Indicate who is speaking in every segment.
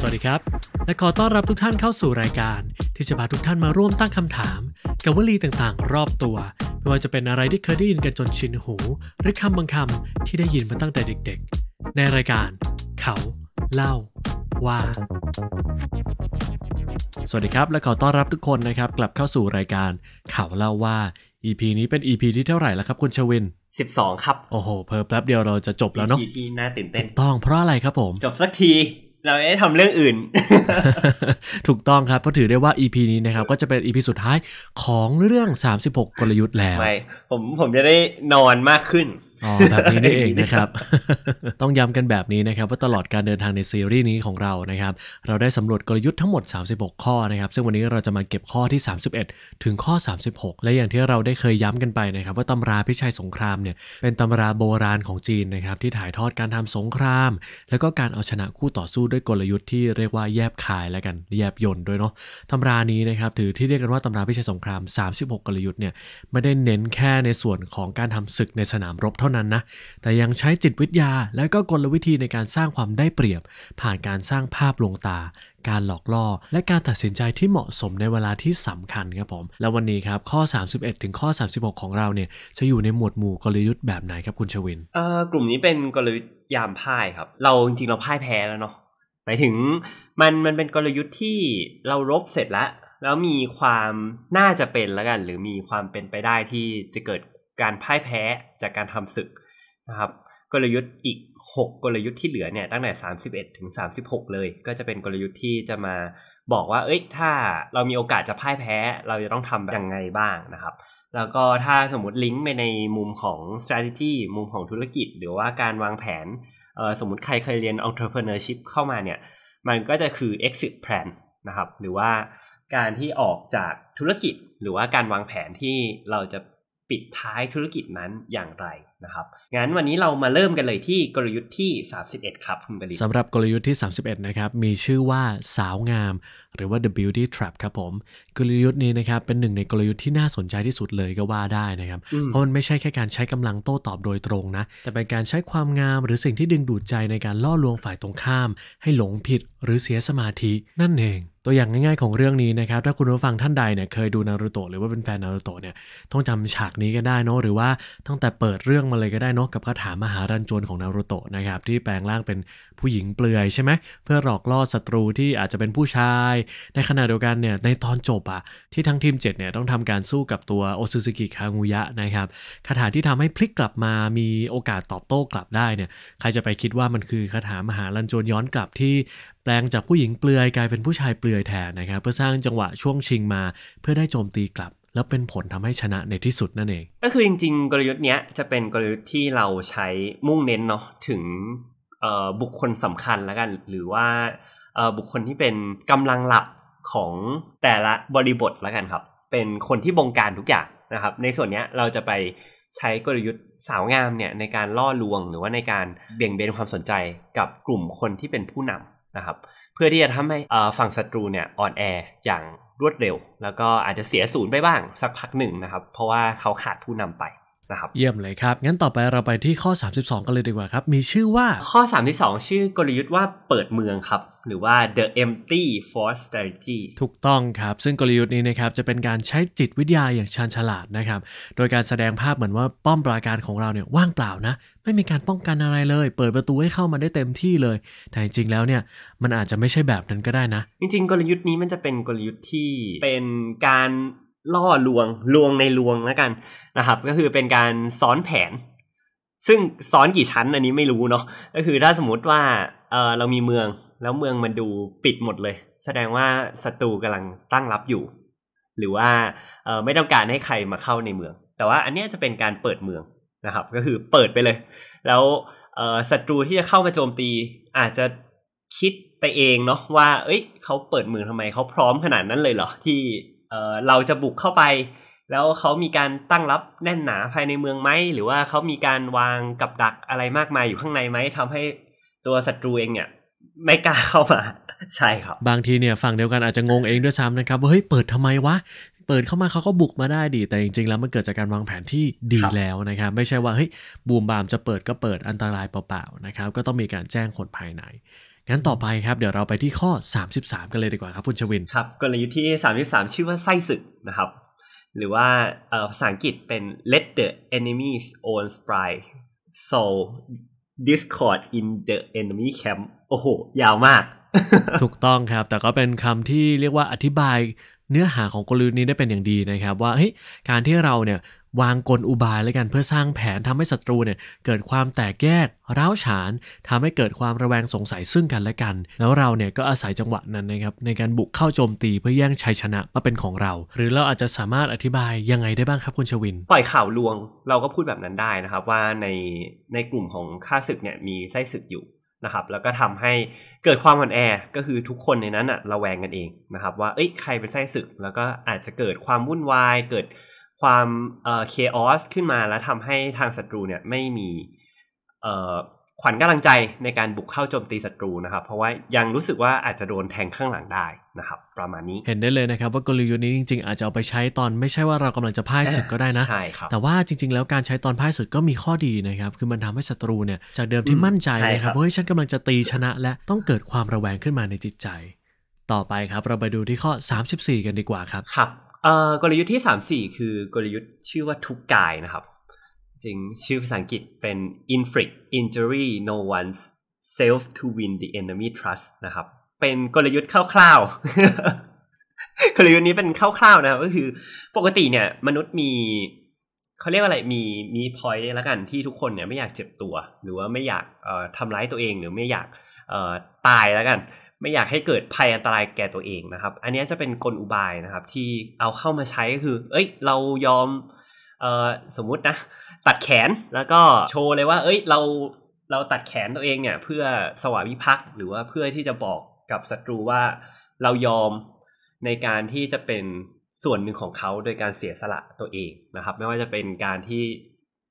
Speaker 1: สวัสดีครับ และขอต้อนรับทุกท่านเข้าสู่รายการที่จะพาทุกท่านมาร่วมตั้งคำถาม กับวลีต่างๆ รอบตัว ไม่ว่าจะเป็นอะไรที่เคยได้ยินกันจนชินหู หรือคำบางคำที่ได้ยินมาตั้งแต่เด็กๆในรายการ เขาเล่าว่า สวัสดีครับ และขอต้อนรับทุกคนนะครับ กลับเข้าสู่รายการ เขาเล่าว่า EP นี้เป็น EP ที่เท่าไหร่แล้วครับคุณชวินสสิบองครับ โอ้โหเพิ่มแป๊บเดียวเราจะจบแล้วเนาะที
Speaker 2: ่น่าตื่นเต้นต้องเพ
Speaker 1: ราะอะไรครับผม
Speaker 2: จบสักทีเราได้ทำเรื่องอื่น
Speaker 1: ถูกต้องครับเพราะถือได้ว่า EP นี้นะครับ ก็จะเป็น EP สุดท้ายของเรื่อง 36 กลยุทธ์แล้วไ
Speaker 2: ม่ผมผมจะได้นอนมากขึ้นอ๋อแบบนี้นี่เองนะครับต้องย้ำกัน
Speaker 1: แบบนี้นะครับว่าตลอดการเดินทางในซีรีส์นี้ของเรานะครับเราได้สำรวจกลยุทธ์ทั้งหมด 36 ข้อนะครับ ซึ่งวันนี้เราจะมาเก็บข้อที่ 31 ถึงข้อ 36 และอย่างที่เราได้เคยย้ำกันไปนะครับ ว่าตำราพิชัยสงครามเนี่ยเป็นตำราโบราณของจีนนะครับที่ถ่ายทอดการทำสงคราม แล้วก็การเอาชนะคู่ต่อสู้ด้วยกลยุทธ์ที่เรียกว่าแยบคายและกันแยบยนต์ด้วยเนาะตำรานี้นะครับถือที่เรียกกันว่าตำราพิชัยสงคราม 36 กลยุทธ์เนี่ยไม่ได้เน้นแค่ในส่วนของการทำศึกในสนามรบเท่าานั้นนะแต่ยังใช้จิตวิทยาและก็กลวิธีในการสร้างความได้เปรียบผ่านการสร้างภาพลวงตา การหลอกล่อ และการตัดสินใจที่เหมาะสมในเวลาที่สำคัญครับผม แล้ววันนี้ครับข้อ 31 ถึงข้อ36 ของเราเนี่ยจะอยู่ในหมวดหมู่กลยุทธ์แบบไหนครับคุณชวิน
Speaker 2: เอ่อกลุ่มนี้เป็นกลยุทธ์ยามพ่ายครับ เราจริงๆเราพ่ายแพ้แล้วเนาะหมายถึงมันมันเป็นกลยุทธ์ที่เรารบเสร็จแล้ว แล้วมีความน่าจะเป็นแล้วกัน หรือมีความเป็นไปได้ที่จะเกิดการพ่ายแพ้จากการทำศึกนะครับกลยุทธ์อีก 6 กลยุทธ์ที่เหลือเนี่ยตั้งแต่ 31 ถึง 36 เลยก็จะเป็นกลยุทธ์ที่จะมาบอกว่าเอ้ยถ้าเรามีโอกาสจะพ่ายแพ้เราจะต้องทำยังไงบ้างนะครับ แล้วก็ถ้าสมมติลิงก์ไปในมุมของ strategy มุมของธุรกิจ หรือว่าการวางแผนสมมติใครเคยเรียน entrepreneurship เข้ามาเนี่ยมันก็จะคือ exit plan นะครับหรือว่าการที่ออกจากธุรกิจหรือว่าการวางแผนที่เราจะปิดท้ายธุรกิจนั้นอย่างไรนะครับ งั้นวันนี้เรามาเริ่มกันเลยที่กลยุทธ์ที่31ครับคุณกลิสำหรับ
Speaker 1: กลยุทธ์ที่ 31นะครับมีชื่อว่าสาวงาม หรือว่า the beauty trap ครับผม กลยุทธ์นี้นะครับเป็นหนึ่งในกลยุทธ์ที่น่าสนใจที่สุดเลยก็ว่าได้นะครับ เพราะมันไม่ใช่แค่การใช้กำลังโต้ตอบโดยตรงนะ แต่เป็นการใช้ความงามหรือสิ่งที่ดึงดูดใจในการล่อลวงฝ่ายตรงข้าม ให้หลงผิดหรือเสียสมาธินั่นเอง ตัวอย่างง่าย ๆของเรื่องนี้นะครับ ถ้าคุณผู้ฟังท่านใดเนี่ยเคยดูนารูโตะหรือว่าเป็นแฟนนารูโตะเนี่ยต้องจำฉากนี้ก็ได้เนาะหรือว่าตั้งแต่เปิดเรื่องมาเลยก็ได้เนาะกับคาถามหารันจวนของนารูโตะนะครับที่แปลงร่างเป็นผู้หญิงเปลือยใช่ไหมเพื่อหลอกล่อศัตรูที่อาจจะเป็นผู้ชาย ในขณะเดียวกันเนี่ยในตอนจบอะที่ทั้งทีม7เนี่ยต้องทำการสู้กับตัวโอซูซุกิคางุยะนะครับคาถาที่ทำให้พลิกกลับมามีโอกาสตอบโต้กลับได้เนี่ยใครจะไปคิดว่ามันคือคาถามหารันจวนย้อนกลับที่แปลงจากผู้หญิงเปลือยกลายเป็นผู้ชายเปลือยแทนนะครับ เพื่อสร้างจังหวะช่วงชิงมา เพื่อได้โจมตีกลับ แล้วเป็นผลทำให้ชนะในที่สุดนั่นเอง
Speaker 2: ก็คือจริงๆ กลยุทธ์เนี้ย จะเป็นกลยุทธ์ที่เราใช้มุ่งเน้นเนาะถึงบุคคลสำคัญแล้วกัน หรือว่าบุคคลที่เป็นกำลังหลักของแต่ละบริบทแล้วกันครับเป็นคนที่บงการทุกอย่างนะครับในส่วนนี้เราจะไปใช้กลยุทธ์สาวงามเนี่ยในการล่อลวงหรือว่าในการเบี่ยงเบนความสนใจกับกลุ่มคนที่เป็นผู้นำนะครับเพื่อที่จะทำให้ฝั่งศัตรูเนี่ยอ่อนแออย่างรวดเร็ว แล้วก็อาจจะเสียศูนย์ไปบ้างสักพักหนึ่งนะครับ เพราะว่าเขาขาดผู้นำไปนะครับเย
Speaker 1: ี่ยมเลยครับ งั้นต่อไปเราไปที่ข้อ 32กันเลยดีกว่าครับ มีชื่อว่า
Speaker 2: ข้อ32ชื่อกลยุทธ์ว่าเปิดเมืองครับ หรือว่า the empty force strategy ถู
Speaker 1: กต้องครับ ซึ่งกลยุทธ์นี้นะครับจะเป็นการใช้จิตวิทยาอย่างชาญฉลาดนะครับ โดยการแสดงภาพเหมือนว่าป้อมปราการของเราเนี่ยว่างเปล่านะ ไม่มีการป้องกันอะไรเลย เปิดประตูให้เข้ามาได้เต็มที่เลยแต่จริงๆแล้วเนี่ยมันอาจจะไม่ใช่แบบนั้นก็ได้นะ
Speaker 2: จริง ๆกลยุทธ์นี้มันจะเป็นกลยุทธ์ที่เป็นการล่อลวงลวงในลวงแล้วกันนะครับ ก็คือเป็นการซ้อนแผน ซึ่งซ้อนกี่ชั้นอันนี้ไม่รู้เนาะก็คือถ้าสมมติว่าเออเรามีเมืองแล้วเมืองมันดูปิดหมดเลย แสดงว่าศัตรูกำลังตั้งรับอยู่ หรือว่าเออไม่ต้องการให้ใครมาเข้าในเมือง แต่ว่าอันนี้จะเป็นการเปิดเมืองนะครับ ก็คือเปิดไปเลย แล้วศัตรูที่จะเข้ามาโจมตี อาจจะคิดไปเองเนาะว่า เอ้ยเขาเปิดเมืองทำไมเขาพร้อมขนาดนั้นเลยเหรอที่เราจะบุกเข้าไป แล้วเขามีการตั้งรับแน่นหนาภายในเมืองไหมหรือว่าเขามีการวางกับดักอะไรมากมายอยู่ข้างในไหมทำให้ตัวศัตรูเอง เนี่ยไม่กล้าเข้ามาใช่ครับ
Speaker 1: บางทีเนี่ย ฝั่งเดียวกันอาจจะงงเองด้วยซ้ำนะครับว่าเฮ้ย เปิดทำไมวะ เปิดเข้ามาเขาก็บุกมาได้ดีแต่ จริงๆแล้วมันเกิดจากการวางแผนที่ดีแล้วนะครับ ไม่ใช่ว่าเฮ้ยบูมบามจะเปิดก็เปิดอันตรายเปล่าๆนะครับ ก็ต้องมีการแจ้งคนภายในงั้นต่อไปครับ เดี๋ยวเราไปที่ข้อ 33 กันเลยดีกว่าครับ คุณชวิน ครับ
Speaker 2: กลยุทธ์ที่ 33 ชื่อว่าไส้ศึกนะครับ หรือว่าภาษาอังกฤษเป็น let the enemies own spy so discord in the enemy camp โอ้โห ยาวมาก
Speaker 1: ถูกต้องครับ แต่ก็เป็นคำที่เรียกว่าอธิบายเนื้อหาของกลยุทธ์นี้ได้เป็นอย่างดีนะครับ ว่าเฮ้ยการที่เราเนี่ยวางกลอุบายแล้วกันเพื่อสร้างแผนทำให้ศัตรูเนี่ย เกิดความแตกแยกร้าวฉาน ทำให้เกิดความระแวงสงสัยซึ่งกันและกัน แล้วเราเนี่ยก็อาศัยจังหวะนั้นนะครับ ในการบุกเข้าโจมตีเพื่อแย่งชัยชนะมาเป็นของเรา หรือเราอาจจะสามารถอธิบายยังไงได้บ้างครับคุณชวิน
Speaker 2: ปล่อยข่าวลวงเราก็พูดแบบนั้นได้นะครับ ว่าในในกลุ่มของข้าศึกเนี่ยมีไส้ศึกอยู่นะครับ แล้วก็ทำให้เกิดความอ่อนแอก็คือทุกคนในนั้นอะระแวงกันเองนะครับ ว่าเอ้ยใครเป็นไส้ศึก แล้วก็อาจจะเกิดความวุ่นวายเกิดความเอ่อเคออสขึ้นมาแล้วทำให้ทางศัตรูเนี่ยไม่มีเอ่อขวัญกำลังใจในการบุกเข้าโจมตีศัตรูนะครับเพราะว่ายังรู้สึกว่าอาจจะโดนแทงข้างหลังได้นะครับ ประมาณนี้
Speaker 1: เห็นได้เลยนะครับว่ากลยุทธ์นี้จริงๆอาจจะเอาไปใช้ตอนไม่ใช่ว่าเรากำลังจะพ่ายศึกก็ได้นะใช่ครับแต่ว่าจริงๆ แล้วการใช้ตอนพ่ายศึกก็มีข้อดีนะครับ คือมันทำให้ศัตรูเนี่ยจากเดิมที่มั่นใจนะครับเฮ้ยฉันกำลังจะตีชนะและต้องเกิดความระแวงขึ้นมาในจิตใจ ต่อไปครับเราไปดูที่ข้อ 34 กันดีกว่าครับครับ
Speaker 2: กลยุทธ์ที่ 3-4 คือกลยุทธ์ชื่อว่าทุกกายนะครับ จริง ชื่อภาษาอังกฤษเป็น inflict injury no one's self to win the enemy trust นะครับ เป็นกลยุทธ์คร่าว ๆ กลยุทธ์นี้เป็นคร่าว ๆ นะครับ ก็คือปกติเนี่ยมนุษย์มี เขาเรียกว่าอะไรมีมีพอยต์ละกันที่ทุกคนเนี่ยไม่อยากเจ็บตัว หรือว่าไม่อยากเอ่อทำร้ายตัวเองหรือไม่อยากเอ่อตายแล้วกันไม่อยากให้เกิดภัยอันตรายแก่ตัวเองนะครับ อันนี้จะเป็นกลอุบายนะครับที่เอาเข้ามาใช้ก็คือ เอ้ยเรายอมเอ่อสมมุตินะ ตัดแขนแล้วก็โชว์เลยว่า เอ้ยเราเราตัดแขนตัวเองเนี่ย เพื่อสวามิภักดิ์หรือว่าเพื่อที่จะบอกกับศัตรูว่า เรายอมในการที่จะเป็นส่วนหนึ่งของเขาโดยการเสียสละตัวเองนะครับ ไม่ว่าจะเป็นการที่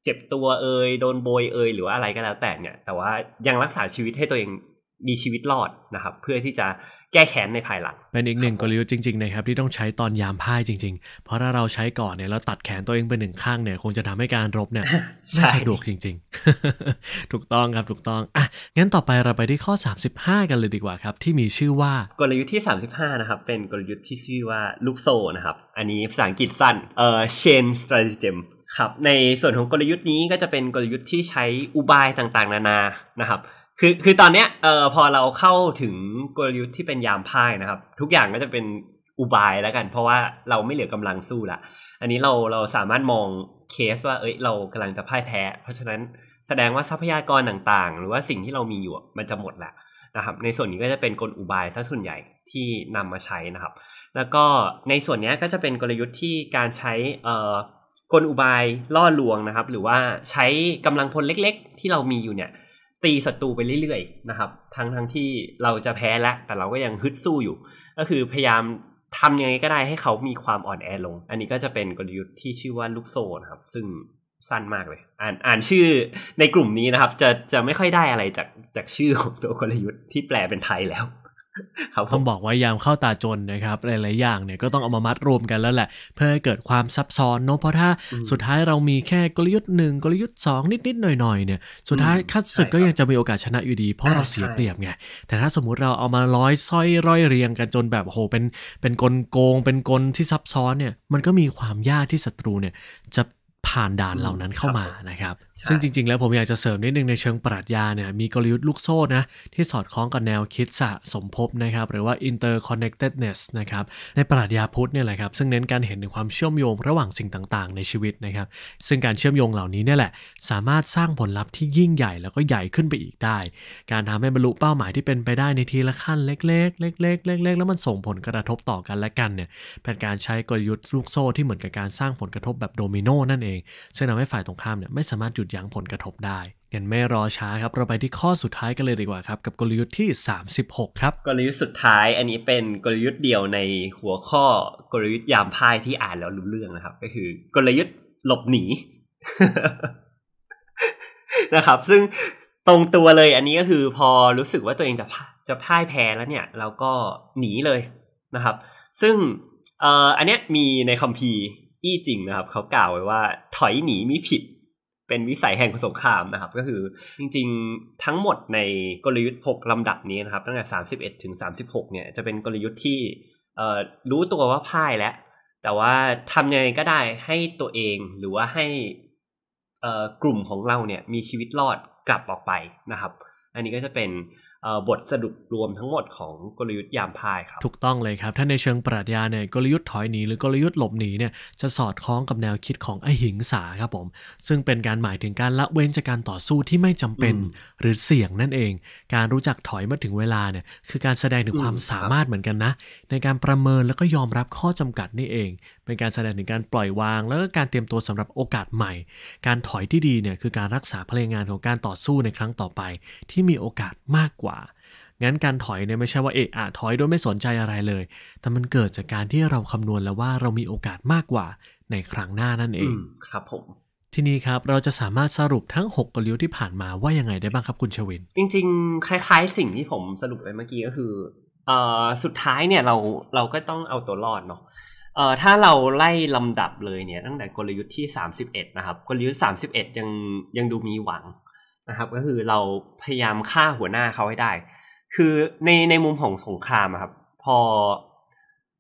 Speaker 2: เจ็บตัวเอยโดนโบยเอย หรือว่าอะไรก็แล้วแต่เนี่ย แต่ว่ายังรักษาชีวิตให้ตัวเองมีชีวิตรอดนะครับ เพื่อที่จะแก้แค้นในภายหลัง
Speaker 1: เป็นอีกหนึ่งกลยุทธ์จริงๆนะครับที่ต้องใช้ตอนยามพ่ายจริง ๆ เพราะถ้าเราใช้ก่อนเนี่ยแล้วตัดแขนตัวเองไปหนึ่งข้างเนี่ยคงจะทำให้การรบเนี่ยไม่สะดวกจริง ๆ ถูกต้องครับถูกต้องอ่ะงั้นต่อไปเราไปที่ข้อ 35 กันเลยดีกว่าครับที่มีชื่อว่า
Speaker 2: กลยุทธ์ที่35นะครับเป็นกลยุทธ์ที่ชื่อว่าลูกโซ่นะครับ อันนี้ภาษาอังกฤษสั้นเอ่อ chain s t r a t a g ครับในส่วนของกลยุทธ์นี้ก็จะเป็นกลยุทธ์ที่ใช้อุบายต่างๆ นานานะครับคือคือตอนเนี้ยเออพอเราเข้าถึงกลยุทธ์ที่เป็นยามพ่ายนะครับ ทุกอย่างก็จะเป็นอุบายแล้วกัน เพราะว่าเราไม่เหลือกำลังสู้ละอันนี้เราเราสามารถมองเคสว่าเอ้ยเรากำลังจะพ่ายแพ้เพราะฉะนั้นแสดงว่าทรัพยากรต่างๆ หรือว่าสิ่งที่เรามีอยู่มันจะหมดแลละนะครับ ในส่วนนี้ก็จะเป็นกลอุบายซะส่วนใหญ่ที่นำมาใช้นะครับ แล้วก็ในส่วนนี้ก็จะเป็นกลยุทธ์ที่การใช้เอ่อกลอุบายล่อลวงนะครับ หรือว่าใช้กำลังพลเล็ก ๆ ที่เรามีอยู่เนี่ยตีศัตรูไปเรื่อยๆ นะครับ ทั้งทั้งที่เราจะแพ้แล้วแต่เราก็ยังฮึดสู้อยู่ ก็คือพยายามทำยังไงก็ได้ให้เขามีความอ่อนแอลง อันนี้ก็จะเป็นกลยุทธ์ที่ชื่อว่าลูกโซ่นะครับ ซึ่งสั้นมากเลย อ่านอ่านชื่อในกลุ่มนี้นะครับ จะจะไม่ค่อยได้อะไรจากจากชื่อของตัวกลยุทธ์ที่แปลเป็นไทยแล้ว
Speaker 1: ต้องบอกว่ายามเข้าตาจนนะครับหลายๆอย่างเนี่ยก็ต้องเอามามัดรวมกันแล้วแหละเพื่อให้เกิดความซับซ้อนเนาะเพราะถ้าสุดท้ายเรามีแค่กลยุทธ์หนึ่งกลยุทธ์สองนิดๆหน่อยๆเนี่ยสุดท้ายคัดศึกก็ยังจะมีโอกาสชนะอยู่ดีเพราะเราเสียเปรียบไงแต่ถ้าสมมุติเราเอามาร้อยส้อยร้อยเรียงกันจนแบบโหเป็น เป็นกลโกงเป็นกลที่ซับซ้อนเนี่ยมันก็มีความยากที่ศัตรูเนี่ยจะผ่านด่านเหล่านั้นเข้ามานะครับ ซึ่งจริงๆ แล้วผมอยากจะเสริมนิดนึง ในเชิงปรัชญาเนี่ยมีกลยุทธ์ลูกโซ่นะที่สอดคล้องกับแนวคิดสะสมภพนะครับหรือว่า interconnectedness นะครับในปรัชญาพุทธเนี่ยแหละครับซึ่งเน้นการเห็นถึงความเชื่อมโยงระหว่างสิ่งต่างๆ ในชีวิตนะครับ ซึ่งการเชื่อมโยงเหล่านี้เนี่ยแหละ สามารถสร้างผลลัพธ์ที่ยิ่งใหญ่แล้วก็ใหญ่ขึ้นไปอีกได้ การทำให้บรรลุเป้าหมายที่เป็นไปได้ในทีละขั้นเล็กๆเล็กๆเล็กๆแล้วมันส่งผลกระทบต่อกันและกันเนี่ยเป็นการใช้กลยุทธ์ลูกโซ่ที่เหมือนกับการสร้างผลกระทบแบบโดมิโนนั่นเององซึ่งทำให้ฝ่ายตรงข้ามเนี่ยไม่สามารถหยุดยั้งผลกระทบได้งั้นไม่รอช้าครับ เราไปที่ข้อสุดท้ายกันเลยดีกว่าครับ กับกลยุทธ์ที่36ครับ
Speaker 2: กลยุทธ์สุดท้าย อันนี้เป็นกลยุทธ์เดียวในหัวข้อกลยุทธ์ยามพ่ายที่อ่านแล้วรู้เรื่องนะครับ ก็คือ กลยุทธ์หลบหนีนะครับ ซึ่งตรงตัวเลยอันนี้ก็คือพอรู้สึกว่าตัวเองจะจะพ่ายแพ้แล้วเนี่ย เราก็หนีเลยนะครับ ซึ่งอันเนี้ยมีในคัมภีร์อี้จริงนะครับเขากล่าวไว้ว่าถอยหนีมิผิดเป็นวิสัยแห่งสงครามนะครับ ก็คือจริงๆทั้งหมดในกลยุทธ์6ลำดับนี้นะครับตั้งแต่31ถึง36เนี่ยจะเป็นกลยุทธ์ที่รู้ตัวว่าพ่ายแล้ว แต่ว่าทำยังไงก็ได้ให้ตัวเองหรือว่าให้กลุ่มของเราเนี่ยมีชีวิตรอดกลับออกไปนะครับ อันนี้ก็จะเป็นบทสรุปรวมทั้งหมดของกลยุทธ์ยามพายครั
Speaker 1: บถูกต้องเลยครับ ถ้าในเชิงปรัชญาเนี่ยกลยุทธ์ถอยหนีหรือกลยุทธ์หลบหนีเนี่ยจะสอดคล้องกับแนวคิดของอหิงสาครับผมซึ่งเป็นการหมายถึงการละเว้นจากการต่อสู้ที่ไม่จำเป็น หรือเสี่ยงนั่นเอง การรู้จักถอยมาถึงเวลาเนี่ยคือการแสดงถึงความสามารถเหมือนกันนะ ในการประเมินแล้วก็ยอมรับข้อจำกัดนี่เองเป็นการแสดงถึงการปล่อยวาง แล้วก็การเตรียมตัวสำหรับโอกาสใหม่ การถอยที่ดีเนี่ยคือการรักษาพลังงานของการต่อสู้ในครั้งต่อไป ที่มีโอกาสมากกว่า งั้นการถอยเนี่ยไม่ใช่ว่าเอะอะถอยโดยไม่สนใจอะไรเลยแต่มันเกิดจากการที่เราคำนวณแล้วว่าเรามีโอกาสมากกว่าในครั้งหน้านั่นเอง ครับผม ทีนี้ครับเราจะสามารถสรุปทั้ง6กลยุทธ์ที่ผ่านมาว่ายังไงได้บ้างครับคุณชวิน
Speaker 2: จริง ๆ คล้ายๆสิ่งที่ผมสรุปไปเมื่อกี้ก็คืออสุดท้ายเนี่ย เราเราก็ต้องเอาตัวรอดเนาะเอ่อถ้าเราไล่ลำดับเลยเนี่ยตั้งแต่กลยุทธ์ที่31นะครับ กลยุทธ์31ยังยังดูมีหวังนะครับก็คือเราพยายามฆ่าหัวหน้าเขาให้ได้ คือในในมุมของสงครามครับ พอ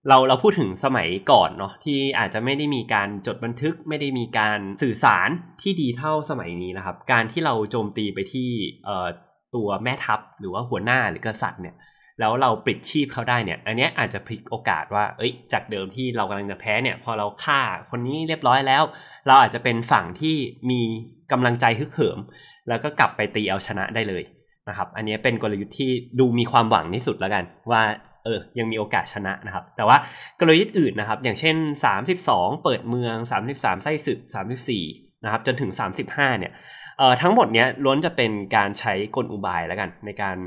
Speaker 2: เราเราพูดถึงสมัยก่อนเนาะที่อาจจะไม่ได้มีการจดบันทึกไม่ได้มีการสื่อสารที่ดีเท่าสมัยนี้นะครับ การที่เราโจมตีไปที่เออ่ตัวแม่ทัพหรือว่าหัวหน้าหรือกษัตริย์เนี่ยแล้วเราปลิดชีพเขาได้เนี่ย อันนี้อาจจะพลิกโอกาสว่า เอ้ย จากเดิมที่เรากำลังจะแพ้เนี่ย พอเราฆ่าคนนี้เรียบร้อยแล้ว เราอาจจะเป็นฝั่งที่มีกำลังใจฮึกเหิม แล้วก็กลับไปตีเอาชนะได้เลยนะครับ อันนี้เป็นกลยุทธ์ที่ดูมีความหวังที่สุดแล้วกัน ว่า เออ ยังมีโอกาสชนะนะครับ แต่ว่ากลยุทธ์อื่นนะครับ อย่างเช่น 32เปิดเมือง 33ไส้ศึก34นะครับ จนถึง 35เนี่ย เอ่อ ทั้งหมดเนี้ยล้วนจะเป็นการใช้กลอุบายแล้วกัน ในการ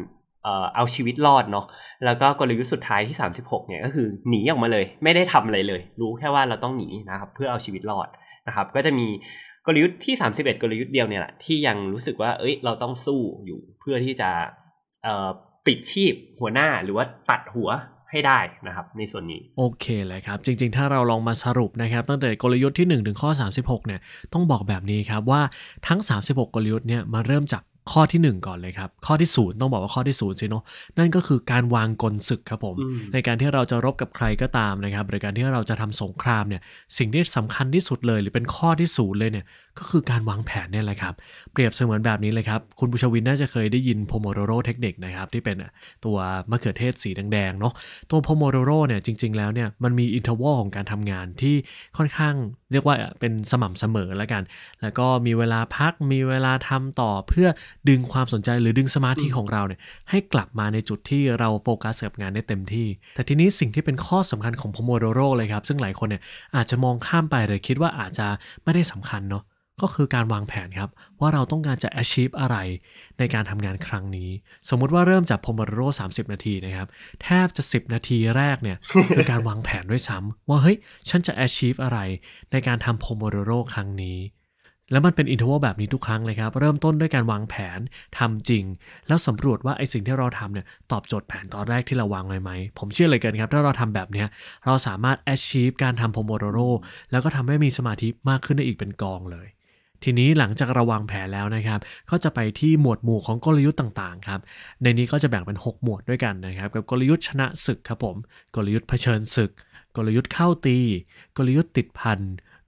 Speaker 2: เอาชีวิตรอดเนาะ แล้วก็กลยุทธ์สุดท้ายที่ 36เนี่ยก็คือหนีออกมาเลยไม่ได้ทำอะไรเลย รู้แค่ว่าเราต้องหนีนะครับเพื่อเอาชีวิตรอดนะครับก็จะมีกลยุทธ์ที่ 31 กลยุทธ์เดียวเนี่ยแหละที่ยังรู้สึกว่าเอ้ยเราต้องสู้อยู่เพื่อที่จะปิดชีพหัวหน้าหรือว่าตัดหัวให้ได้นะครับในส่วนนี้ โอเค
Speaker 1: เลยครับจริงๆถ้าเราลองมาสรุปนะครับ ตั้งแต่กลยุทธ์ที่ 1 ถึงข้อ 36เนี่ยต้องบอกแบบนี้ครับว่าทั้ง 36 กลยุทธ์เนี่ยมาเริ่มจากข้อที่1ก่อนเลยครับข้อที่ศูนย์ต้องบอกว่าข้อที่ศูนย์สิเนาะนั่นก็คือการวางกลศึกครับผมในการที่เราจะรบกับใครก็ตามนะครับหรือการที่เราจะทำสงครามเนี่ยสิ่งที่สำคัญที่สุดเลย หรือเป็นข้อที่ศูนย์เลยเนี่ยก็คือการวางแผนเนี่ยแหละครับเปรียบเสมือนแบบนี้เลยครับ คุณบุชวินน่าจะเคยได้ยินโพโมโรโรเทคนิคนะครับ ที่เป็นตัวมะเขือเทศสีแดงๆเนาะตัวโพโมโรโรเนี่ยจริงๆแล้วเนี่ยมันมีอินเทอร์วอลของการทำงานที่ค่อนข้างเรียกว่าเป็นสม่ำเสมอแล้วกัน แล้วก็มีเวลาพักมีเวลาทำต่อเพื่อดึงความสนใจหรือดึงสมาธิของเราเนี่ยให้กลับมาในจุดที่เราโฟกัสกับงานได้เต็มที่ แต่ทีนี้สิ่งที่เป็นข้อสำคัญของพโมโดโรเลยครับ ซึ่งหลายคนเนี่ยอาจจะมองข้ามไปหรือคิดว่าอาจจะไม่ได้สำคัญเนาะ ก็คือการวางแผนครับ ว่าเราต้องการจะ achieve อะไร ในการทำงานครั้งนี้ สมมุติว่าเริ่มจากพมโโร30 นาทีนะครับ แทบจะ 10 นาทีแรกเนี่ยคือการวางแผนด้วยซ้ำว่าเฮ้ยฉันจะ achieve อะไร ในการทำพมโรครั้งนี้แล้วมันเป็นอินทวแบบนี้ทุกครั้งเลยครับ เริ่มต้นด้วยการวางแผนทำจริง แล้วสำรวจว่า ไอสิ่งที่เราทำเนี่ยตอบโจทย์แผนตอนแรกที่เราวางไว้ไหมผมเชื่อเลยเกินครับ ถ้าเราทำแบบนี้เราสามารถ achieve การทำโพโมโดโรแล้วก็ทำให้มีสมาธิมากขึ้นได้อีกเป็นกองเลย ทีนี้หลังจากระวังแผนแล้วนะครับ ก็จะไปที่หมวดหมู่ของกลยุทธ์ต่างๆครับในนี้ก็จะแบ่งเป็น 6 หมวดด้วยกันนะครับกับกลยุทธ์ชนะศึกครับผม กลยุทธ์เผชิญศึก กลยุทธ์เข้าตี กลยุทธ์ติดพัน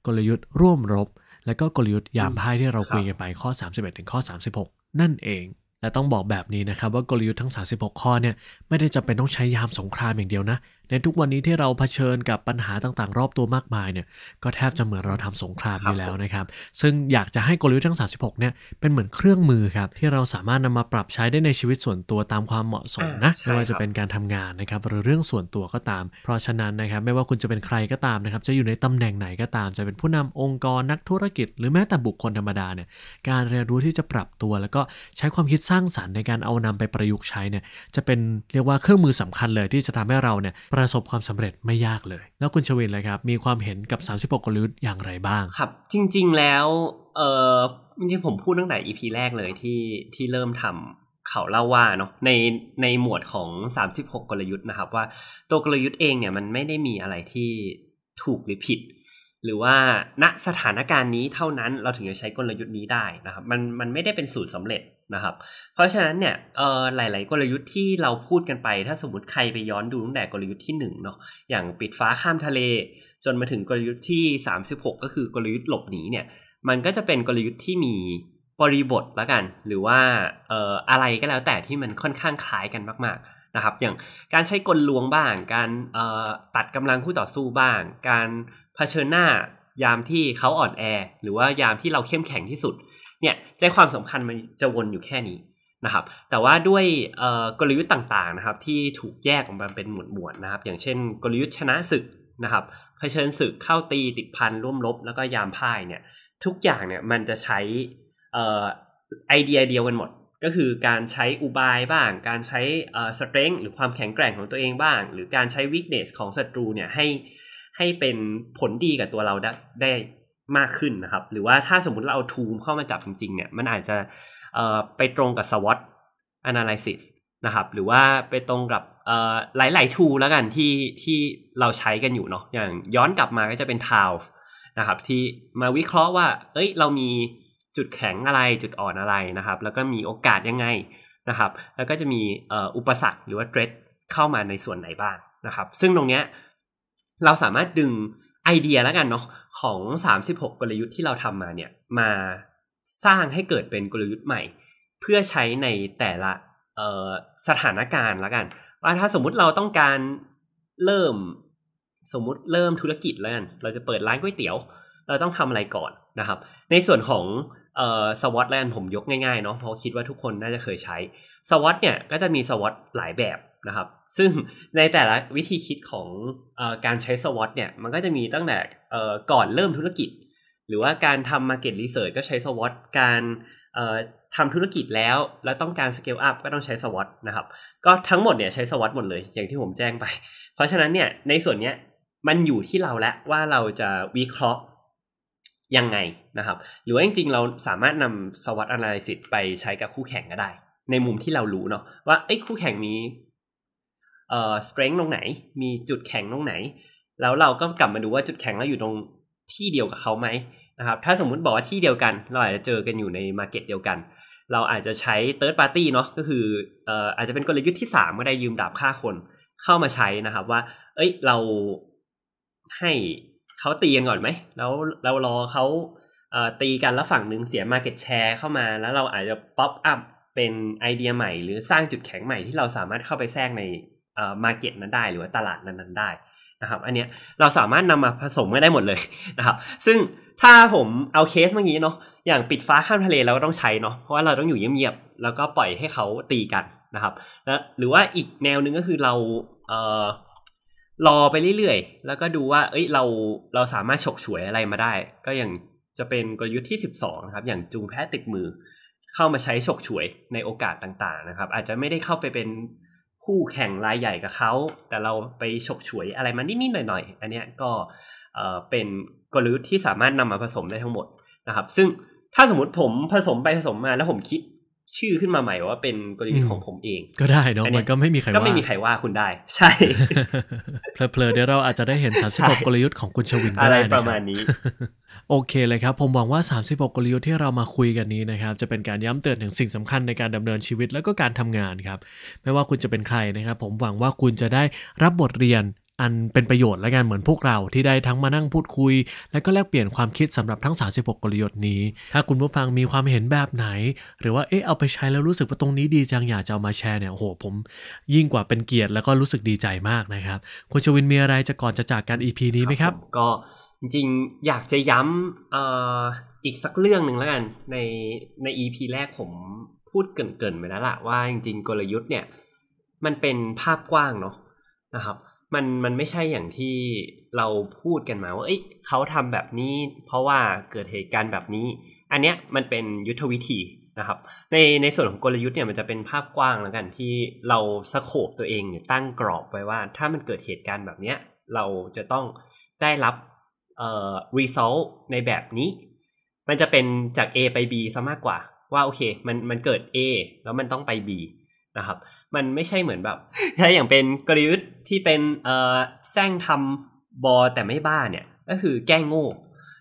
Speaker 1: กลยุทธ์ร่วมรบและก็กลยุทธ์ยามไพ่ที่เราคุยกันไปข้อ 31 ถึงข้อ 36 นั่นเอง และต้องบอกแบบนี้นะครับว่ากลยุทธ์ทั้ง 36 ข้อเนี่ยไม่ได้จำเป็นต้องใช้ยามสงครามอย่างเดียวนะในทุกวันนี้ที่เราเผชิญกับปัญหาต่างๆ รอบตัวมากมายเนี่ยก็แทบจะเหมือนเราทำสงครามอยู่แล้วนะครับซึ่งอยากจะให้กลยุทธ์ทั้ง36เนี่ยเป็นเหมือนเครื่องมือครับที่เราสามารถนำมาปรับใช้ได้ในชีวิตส่วนตัวตามความเหมาะสมนะไม่ว่าจะเป็นการทำงานนะครับหรือเรื่องส่วนตัวก็ตาม เพราะฉะนั้นนะครับไม่ว่าคุณจะเป็นใครก็ตามนะครับจะอยู่ในตำแหน่งไหนก็ตาม จะเป็นผู้นำองค์กรนักธุรกิจ หรือแม้แต่บุคคลธรรมดาเนี่ยการเรียนรู้ที่จะปรับตัว แล้วก็ใช้ความคิดสร้างสรรค์ ในการเอานำไปประยุกต์ใช้เนี่ยจะเป็นเรียกว่าเครื่องมือสำคัญเลย ที่จะทำให้เราเนี่ยประประสบความสำเร็จไม่ยากเลย แล้วคุณชวินเลยครับ มีความเห็นกับ 36 กลยุทธ์อ
Speaker 2: ย่างไรบ้าง ครับ จริงๆแล้วเออจริงผมพูดตั้งแต่ EP แรกเลยที่ที่เริ่มทำเขาเล่าว่าเนาะ ในในหมวดของ 36 กลยุทธ์นะครับ ว่าตัวกลยุทธ์เองเนี่ยมันไม่ได้มีอะไรที่ถูกหรือผิด หรือว่าณสถานการณ์นี้เท่านั้นเราถึงจะใช้กลยุทธ์นี้ได้นะครับ มันมันไม่ได้เป็นสูตรสำเร็จนะครับเพราะฉะนั้นเนี่ยหลายๆกลยุทธ์ที่เราพูดกันไป ถ้าสมมติใครไปย้อนดูตั้งแต่กลยุทธ์ที่1เนาะอย่างปิดฟ้าข้ามทะเล จนมาถึงกลยุทธ์ที่ 36 ก็คือกลยุทธ์หลบหนีเนี่ยมันก็จะเป็นกลยุทธ์ที่มี บริบทละกัน หรือว่าอะไรก็แล้วแต่ที่มันค่อนข้างคล้ายกันมากๆนะครับอย่างการใช้กลลวงบ้าง การตัดกำลังคู่ต่อสู้บ้าง การเผชิญหน้ายามที่เขาอ่อนแอหรือว่ายามที่เราเข้มแข็งที่สุดเนี่ยใจความสำคัญมันจะวนอยู่แค่นี้นะครับ แต่ว่าด้วยกลยุทธ์ต่างๆนะครับที่ถูกแยกออกมาเป็นหมวดหมวดนะครับ อย่างเช่นกลยุทธ์ชนะศึกนะครับเผชิญศึกเข้าตีติดพันร่วมรบแล้วก็ยามพ่ายเนี่ยทุกอย่างเนี่ยมันจะใช้ไอเดียเดียวกันหมด ก็คือการใช้อุบายบ้าง การใช้สเตรนจ์หรือความแข็งแกร่งของตัวเองบ้าง หรือการใช้วิกเนสของศัตรูเนี่ยให้ให้เป็นผลดีกับตัวเราได้ไมากขึ้นนะครับ หรือว่าถ้าสมมติเราเอาทูมเข้ามาจับจริงๆเนี่ย มันอาจจะไปตรงกับ SWOT analysis นะครับ หรือว่าไปตรงกับหลายๆทูแล้วกันที่ที่เราใช้กันอยู่เนาะอย่างย้อนกลับมาก็จะเป็น t o w s นะครับ ที่มาวิเคราะห์ว่า เอ้ย เรามีจุดแข็งอะไรจุดอ่อนอะไรนะครับ แล้วก็มีโอกาสยังไงนะครับ แล้วก็จะมีอุปสรรคหรือว่า threat เข้ามาในส่วนไหนบ้างนะครับ ซึ่งตรงเนี้ยเราสามารถดึงไอเดียแล้วกันเนาะของ 36 กลยุทธ์ที่เราทำมาเนี่ยมาสร้างให้เกิดเป็นกลยุทธ์ใหม่ เพื่อใช้ในแต่ละสถานการณ์แล้วกัน ว่าถ้าสมมุติเราต้องการเริ่มสมมุติเริ่มธุรกิจแล้วกัน เราจะเปิดร้านก๋วยเตี๋ยว เราต้องทำอะไรก่อนนะครับ ในส่วนของสวอตแลนด์ผมยกง่ายๆเนาะเพราะคิดว่าทุกคนน่าจะเคยใช้สวอตเนี่ยก็จะมีสวอตหลายแบบนะครับซึ่งในแต่ละวิธีคิดของอการใช้สวอตเนี่ย มันก็จะมีตั้งแต่ก่อนเริ่มธุรกิจ หรือว่าการทำ Market Research ก็ใช้สวอตการทำธุรกิจแล้ว แล้วต้องการ Scale Up ก็ต้องใช้สวอตนะครับ ก็ทั้งหมดเนี่ยใช้สวอตหมดเลยอย่างที่ผมแจ้งไป เพราะฉะนั้นเนี่ยในส่วนเนี้ยมันอยู่ที่เราและวว่าเราจะวิเคราะห์ยังไงนะครับหรือว่าจริงๆเราสามารถนำส w o t อนาลิซิสไปใช้กับคู่แข่งก็ได้ในมุมที่เรารู้เนาะว่าไอ้คู่แข่งมีเอ่อสเตรนจ์ตรงไหน มีจุดแข็งตรงไหน แล้วเราก็กลับมาดูว่าจุดแข็งเราอยู่ตรงที่เดียวกับเขาไหมนะครับถ้าสมมุติบอกว่าที่เดียวกัน เราอาจจะเจอกันอยู่ในมาร์เก็ตเดียวกัน เราอาจจะใช้ third party เนาะก็คือเอ่ออาจจะเป็นกลยุทธ์ที่ 3 ก็ได้ยืมดาบฆ่าคนเข้ามาใช้นะครับว่าเอ้ยเราให้เขาตีกันก่อนไหมแล้วเรารอเขาตีกันแล้วฝั่งหนึ่งเสียมาเก็ตแชร์เข้ามา แล้วเราอาจจะป๊อปอัพเป็นไอเดียใหม่ หรือสร้างจุดแข็งใหม่ที่เราสามารถเข้าไปแทรกในมาเก็ตนั้นได้ หรือว่าตลาดนั้นๆได้นะครับ อันเนี้ยเราสามารถนำมาผสมกันได้หมดเลยนะครับ ซึ่งถ้าผมเอาเคสเมื่อกี้เนาะอย่างปิดฟ้าข้าม ทะเลเราก็ต้อง ใช้ เนาะเพราะว่าเราต้องอยู่เงียบๆแล้วก็ปล่อยให้เขาตีกันนะครับแล้วหรือว่าอีกแนว นึง ก็คือเราเอ่อรอไป เรื่อยๆ แล้วก็ดูว่า เอ้ยเราเราสามารถฉกฉวยอะไรมาได้ ก็อย่างจะเป็นกลยุทธ์ที่12นะครับอย่างจูงแพะติดมือเข้ามาใช้ฉกฉวยในโอกาสต่างๆ นะครับ อาจจะไม่ได้เข้าไปเป็นคู่แข่งรายใหญ่กับเขาแต่เราไปฉกฉวยอะไรมานิดๆหน่อยๆ อันเนี้ยก็เป็นกลยุทธ์ที่สามารถนำมาผสมได้ทั้งหมดนะครับซึ่งถ้าสมมติผมผสมไปผสมมาแล้วผมคิดชื่อขึ้นมาใหม่ว่าเป็นกลยุทธ์ของผมเองก็ได้เนาะมันก็ไม่มีใครว่าก็ไม่มีใครว่าคุณได้ ใช่
Speaker 1: เพลิดเดี๋ยวเราอาจจะได้เห็น36กลยุทธ์ของคุณชวินอะไรประมาณนี้โอเคเลยครับผมหวังว่า36กลยุทธ์ที่เรามาคุยกันนี้นะครับจะเป็นการย้ำเตือนถึงสิ่งสำคัญในการดำเนินชีวิตและก็การทำงานครับไม่ว่าคุณจะเป็นใครนะครับผมหวังว่าคุณจะได้รับบทเรียนอันเป็นประโยชน์และกัน เหมือนพวกเราที่ได้ทั้งมานั่งพูดคุย และก็แลกเปลี่ยนความคิดสำหรับทั้ง 36กลยุทธ์นี้ ถ้าคุณผู้ฟังมีความเห็นแบบไหน หรือว่าเอ๊ะเอาไปใช้แล้วรู้สึกว่าตรงนี้ดีจังอยากจะเอามาแชร์เนี่ย โอ้โห ผมยิ่งกว่าเป็นเกียรติแล้วก็รู้สึกดีใจมากนะครับ คุณชวินมีอะไรจะก่อนจะจากกัน EP นี้ไหมครับ
Speaker 2: ก็จริงอยากจะย้ำออีกสักเรื่องหนึ่งแล้วกันในใน EP แรกผมพูดเกินๆไปแล้วล่ะว่าจริง ๆ กลยุทธ์เนี่ยมันเป็นภาพกว้างเนาะนะครับมันมันไม่ใช่อย่างที่เราพูดกันมาว่า เอ้ยเขาทำแบบนี้ เพราะว่าเกิดเหตุการณ์แบบนี้ อันเนี้ยมันเป็นยุทธวิธีนะครับ ในในส่วนของกลยุทธ์เนี่ยมันจะเป็นภาพกว้างแล้วกันที่เราสโคบตัวเองเนี่ยตั้งกรอบไว้ว่า ถ้ามันเกิดเหตุการณ์แบบเนี้ยเราจะต้องได้รับ เอ่อ result ในแบบนี้ มันจะเป็นจาก A ไป B ซะมากกว่า ว่าโอเคมันมันเกิด A แล้วมันต้องไป B นะครับ มันไม่ใช่เหมือนแบบถ้าอย่างเป็นกลยุทธ์ที่เป็นเอ่อแซงทำบอแต่ไม่บ้าเนี่ยก็คือแก้งโง่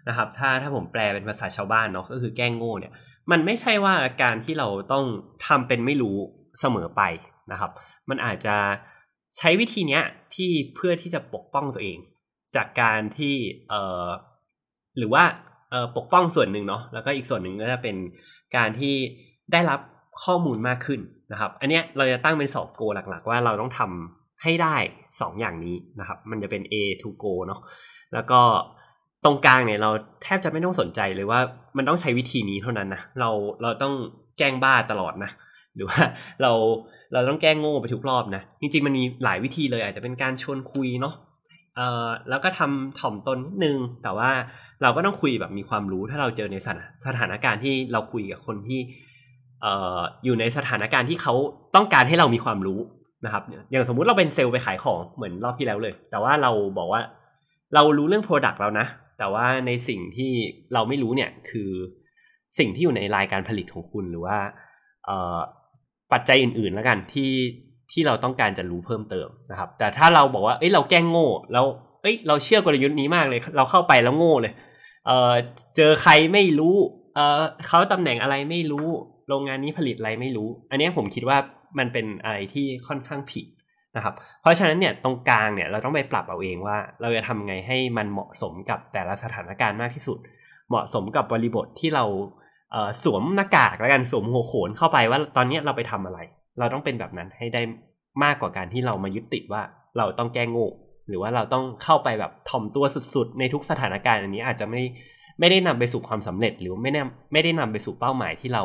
Speaker 2: นะครับ ถ้าถ้าผมแปลเป็นภาษาชาวบ้านเนาะก็คือแก้งโง่เนี่ย มันไม่ใช่ว่าการที่เราต้องทำเป็นไม่รู้เสมอไปนะครับ มันอาจจะใช้วิธีเนี้ยที่เพื่อที่จะปกป้องตัวเอง จากการที่เอ่อหรือว่าเอ่อปกป้องส่วนหนึ่งเนาะแล้วก็อีกส่วนหนึ่งก็จะเป็นการที่ได้รับข้อมูลมากขึ้นนะครับอันเนี้ยเราจะตั้งเป็นสอบโกหลัก ๆ ว่า เราต้องทำให้ได้2อย่างนี้นะครับมันจะเป็น A to go เนาะแล้วก็ตรงกลางเนี่ยเราแทบจะไม่ต้องสนใจเลยว่ามันต้องใช้วิธีนี้เท่านั้นนะเราเราต้องแกล้งบ้าตลอดนะ หรือว่าเราเราต้องแกล้งโง่ไปทุกรอบนะจริงๆมันมีหลายวิธีเลย อาจจะเป็นการชวนคุยเนาะเอ่อแล้วก็ทำถ่อมตนนิดนึงแต่ว่าเราก็ต้องคุยแบบมีความรู้ถ้าเราเจอในสถานการณ์ที่เราคุยกับคนที่อยู่ในสถานการณ์ที่เขาต้องการให้เรามีความรู้นะครับ อย่างสมมุติเราเป็นเซลล์ไปขายของเหมือนรอบที่แล้วเลย แต่ว่าเราบอกว่าเรารู้เรื่อง Product แล้วนะ แต่ว่าในสิ่งที่เราไม่รู้เนี่ยคือสิ่งที่อยู่ในรายการผลิตของคุณหรือว่าปัจจัยอื่นๆแล้วกันที่ที่เราต้องการจะรู้เพิ่มเติมนะครับ แต่ถ้าเราบอกว่าเอ้ยเราแกล้งโง่แล้วเอ้ยเราเชื่อกลยุทธ์นี้มากเลย เราเข้าไปแล้วโง่เลยเเจอใครไม่รู้เเขาตำแหน่งอะไรไม่รู้โรงงานนี้ผลิตอะไรไม่รู้ อันนี้ผมคิดว่ามันเป็นอะไรที่ค่อนข้างผิดนะครับ เพราะฉะนั้นเนี่ยตรงกลางเนี่ยเราต้องไปปรับเอาเองว่าเราจะทำไงให้มันเหมาะสมกับแต่ละสถานการณ์มากที่สุด เหมาะสมกับบริบทที่เราสวมหน้ากากแล้วกันสวมหัวโขนเข้าไปว่า ตอนนี้เราไปทำอะไร เราต้องเป็นแบบนั้นให้ได้มากกว่าการที่เรามายึดติดว่าเราต้องแก้งูหรือว่าเราต้องเข้าไปแบบถ่อมตัวสุด ๆ ในทุกสถานการณ์อันนี้ อาจจะไม่ไม่ได้นำไปสู่ความสำเร็จ หรือไม่ได้ไม่ได้นำไปสู่เป้าหมายที่เรา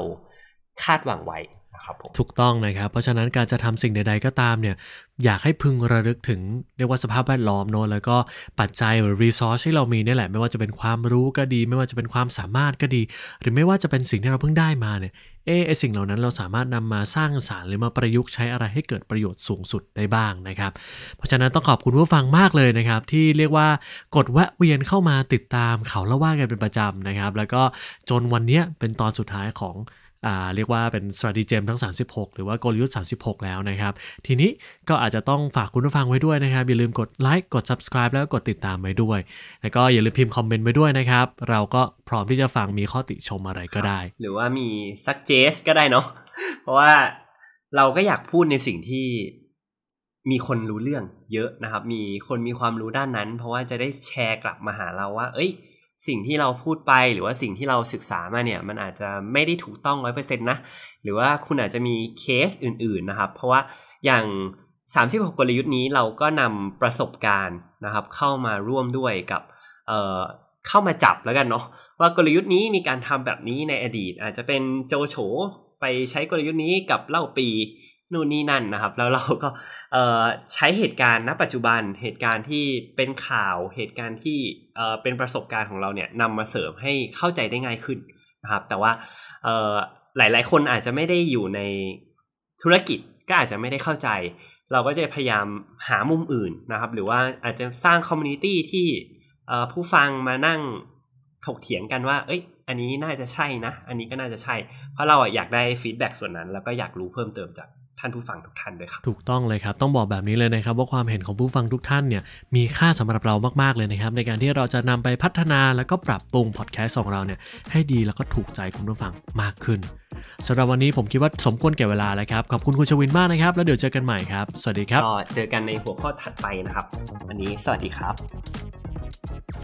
Speaker 2: คาดหวังไว้นะ
Speaker 1: ครับผมถูกต้องนะครับ เพราะฉะนั้นการจะทำสิ่งใดๆ ก็ตามเนี่ย อยากให้พึงระลึกถึงเรียกว่าสภาพแวดล้อมเนอะแล้วก็ปัจจัยหรือรีซอสที่เรามีนี่แหละ ไม่ว่าจะเป็นความรู้ก็ดี ไม่ว่าจะเป็นความสามารถก็ดี หรือไม่ว่าจะเป็นสิ่งที่เราเพิ่งได้มาเนี่ย เอไอสิ่งเหล่านั้นเราสามารถนำมาสร้างสารรค์หรือมาประยุกต์ใช้อะไรให้เกิดประโยชน์สูงสุดได้บ้างนะครับ เพราะฉะนั้นต้องขอบคุณผู้ฟังมากเลยนะครับ ที่เรียกว่ากดแวะเวียนเข้ามาติดตามเขาเล่าว่ากันเป็นประจำนะครับ แล้วก็จนวันนี้เป็นตอนสุดท้ายของเรียกว่าเป็น s t r a t e g e m ทั้ง36 หรือว่ากลยุทธ์36 แล้วนะครับ ทีนี้ก็อาจจะต้องฝากคุณผู้ฟังไว้ด้วยนะครับ อย่าลืมกดไลค์กด subscribe แล้วก็กดติดตามไว้ด้วย แล้วก็อย่าลืมพิมพ์คอมเมนต์ไว้ด้วยนะครับ เราก็พร้อมที่จะฟังมีข้อติชมอะไรก็ได้
Speaker 2: หรือว่ามีซักเจสก็ได้เนาะเพราะว่าเราก็อยากพูดในสิ่งที่มีคนรู้เรื่องเยอะนะครับ มีคนมีความรู้ด้านนั้น เพราะว่าจะได้แชร์กลับมาหาเราว่า เอ้ยสิ่งที่เราพูดไปหรือว่าสิ่งที่เราศึกษามาเนี่ยมันอาจจะไม่ได้ถูกต้องร้อยเปอร์เซ็นต์นะหรือว่าคุณอาจจะมีเคสอื่นๆนะครับ เพราะว่าอย่าง36กลยุทธ์นี้เราก็นำประสบการณ์นะครับเข้ามาร่วมด้วยกับเเข้ามาจับแล้วกันเนาะว่ากลยุทธ์นี้มีการทำแบบนี้ในอดีต อาจจะเป็นโจโฉไปใช้กลยุทธ์นี้กับเล่าปีนู่นนี่นั่นนะครับ แล้วเราก็ใช้เหตุการณ์ณ ปัจจุบัน เหตุการณ์ที่เป็นข่าว เหตุการณ์ที่เป็นประสบการณ์ของเราเนี่ยนำมาเสริมให้เข้าใจได้ง่ายขึ้นนะครับ แต่ว่าหลายๆคนอาจจะไม่ได้อยู่ในธุรกิจก็อาจจะไม่ได้เข้าใจ เราก็จะพยายามหามุมอื่นนะครับ หรือว่าอาจจะสร้างคอมมูนิตี้ที่ผู้ฟังมานั่งถกเถียงกันว่า เอ้ย อันนี้น่าจะใช่นะ อันนี้ก็น่าจะใช่ เพราะเราอยากได้ฟีดแบ็ส่วนนั้นแล้วก็อยากรู้เพิ่มเติมจากท่านผู้ฟังทุกท่านด้วยครับ
Speaker 1: ถูกต้องเลยครับต้องบอกแบบนี้เลยนะครับ ว่าความเห็นของผู้ฟังทุกท่านเนี่ยมีค่าสำหรับเรามาก ๆเลยนะครับ ในการที่เราจะนำไปพัฒนาแล้วก็ปรับปรุงพอดแคสต์ของเราเนี่ยให้ดีแล้วก็ถูกใจคุณผู้ฟังมากขึ้นสำหรับวันนี้ผมคิดว่าสมควรแก่เวลาแล้วครับขอบคุณคุณชวินมากนะครับ แล้วเดี๋ยวเจอกันใหม่ครับสวัสดีค
Speaker 2: รับเจอกันในหัวข้อถัดไปนะครับ วันนี้สวัสดีครับ